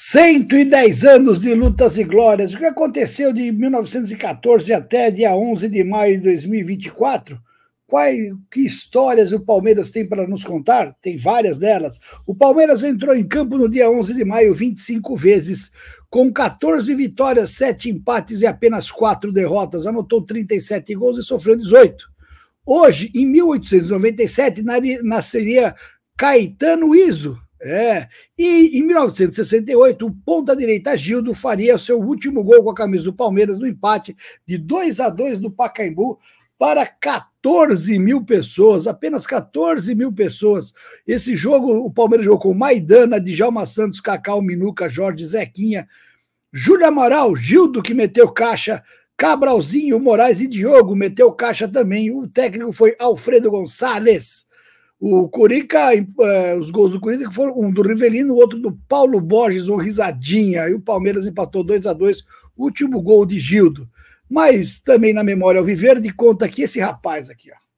110 anos de lutas e glórias. O que aconteceu de 1914 até dia 11 de maio de 2024? Quais, que histórias o Palmeiras tem para nos contar? Tem várias delas. O Palmeiras entrou em campo no dia 11 de maio 25 vezes, com 14 vitórias, 7 empates e apenas 4 derrotas. Anotou 37 gols e sofreu 18. Hoje, em 1897, nasceria Caetano Iso, é. E em 1968, o ponta-direita Gildo faria seu último gol com a camisa do Palmeiras no empate de 2 a 2 no Pacaembu para 14 mil pessoas, apenas 14 mil pessoas. Esse jogo, o Palmeiras jogou com Maidana, Djalma Santos, Cacau, Minuca, Jorge, Zequinha, Júlio Amaral, Gildo que meteu caixa, Cabralzinho, Moraes e Diogo meteu caixa também. O técnico foi Alfredo Gonçalves. O Curica, é, os gols do Corinthians foram um do Rivelino, o outro do Paulo Borges, um risadinha. E o Palmeiras empatou 2 a 2 último gol de Gildo. Mas também na memória de conta que esse rapaz aqui, ó.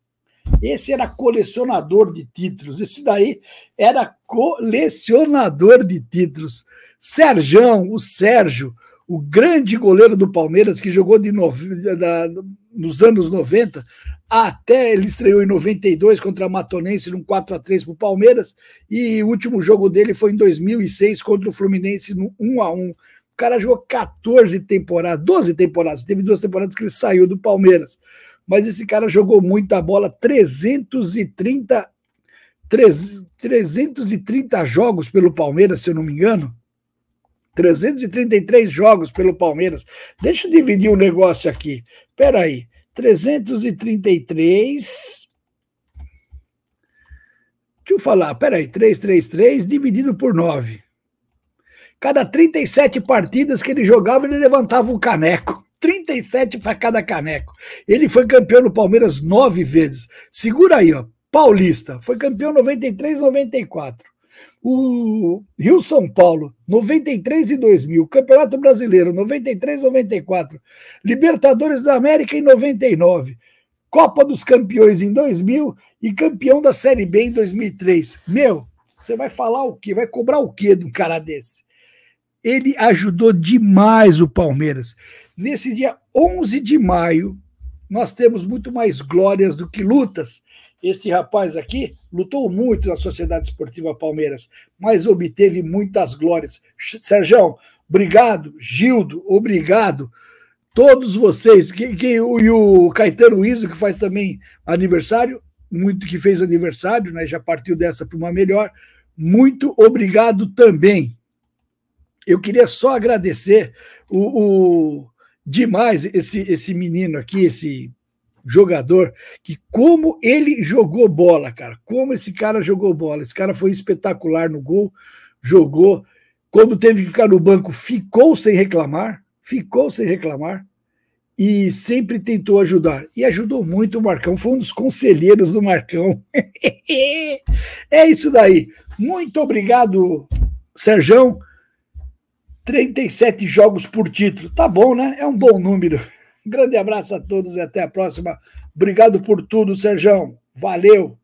Esse era colecionador de títulos. Esse daí era colecionador de títulos. Serjão, o Sérgio, o grande goleiro do Palmeiras, que jogou de, nove, da, nos anos 90, até ele estreou em 92 contra a Matonense num 4 a 3 para o Palmeiras, e o último jogo dele foi em 2006 contra o Fluminense no 1 a 1 O cara jogou 14 temporadas, 12 temporadas, teve duas temporadas que ele saiu do Palmeiras. Mas esse cara jogou muita bola, 330, 3, 330 jogos pelo Palmeiras, se eu não me engano. 333 jogos pelo Palmeiras. Deixa eu dividir um negócio aqui. Espera aí. 333 Deixa eu falar, peraí, 333 dividido por 9. Cada 37 partidas que ele jogava, ele levantava um caneco. 37 para cada caneco. Ele foi campeão no Palmeiras nove vezes. Segura aí, ó. Paulista. Foi campeão 93, 94. O Rio São Paulo, 93 e 2000. Campeonato Brasileiro, 93 e 94. Libertadores da América em 99. Copa dos Campeões em 2000 e campeão da Série B em 2003. Meu, você vai falar o quê? Vai cobrar o quê de um cara desse? Ele ajudou demais o Palmeiras. Nesse dia 11 de maio, nós temos muito mais glórias do que lutas. Este rapaz aqui lutou muito na Sociedade Esportiva Palmeiras, mas obteve muitas glórias. Sergião, obrigado. Gildo, obrigado. Todos vocês, que, que, e o Caetano Iso, que faz também aniversário, muito que fez aniversário, né? Já partiu dessa para uma melhor. Muito obrigado também. Eu queria só agradecer o, o demais esse, esse menino aqui, esse jogador que como ele jogou bola, cara. Como esse cara jogou bola. Esse cara foi espetacular no gol, jogou. Quando teve que ficar no banco, ficou sem reclamar, ficou sem reclamar e sempre tentou ajudar. E ajudou muito o Marcão, foi um dos conselheiros do Marcão. é isso daí. Muito obrigado, Serjão. 37 jogos por título. Tá bom, né? É um bom número. Grande abraço a todos e até a próxima. Obrigado por tudo, Serjão. Valeu.